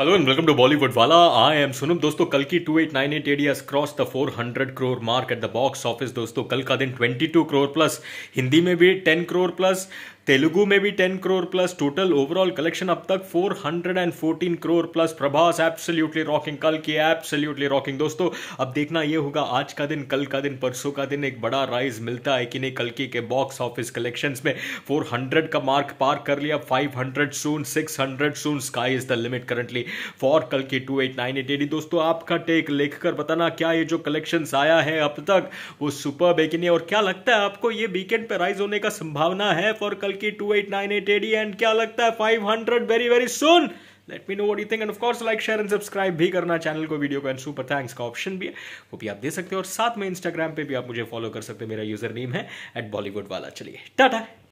hello and welcome to Bollywood Wala I am Sunam दोस्तों कल की two eight nine eight AD cross the four hundred crore mark at the box office दोस्तों कल का दिन twenty two crore plus Hindi में भी टेन क्रोर प्लस तेलुगु में भी 10 crore plus total overall collection अब तक 414 crore plus Prabhas absolutely rocking कल की एब्सोल्युटली रॉकिंग दोस्तों अब देखना यह होगा आज का दिन कल का दिन परसों का दिन एक बड़ा राइज मिलता है कि नहीं कल की के बॉक्स ऑफिस कलेक्शन में 400 का मार्क पार कर लिया 500 hundred soon six hundred soon sky is the limit currently for कल की two eight nine eight AD दोस्तों आपका टेक लिख कर बताना क्या ये जो कलेक्शन आया है अब तक वो सुपर है कि नहीं और क्या लगता है आपको ये वीकेंड पर राइज होने का संभावना है फॉर कल की two eight nine eight AD and क्या लगता है five hundred very very soon let me know what you think and of course like share and subscribe भी करना चैनल को वीडियो को एंड सुपर थैंक्स का ऑप्शन भी है वो भी आप दे सकते हो और साथ में इंस्टाग्राम पे भी आप मुझे फॉलो कर सकते हैं मेरा यूजर नेम है एट बॉलीवुड वाला चलिए टाटा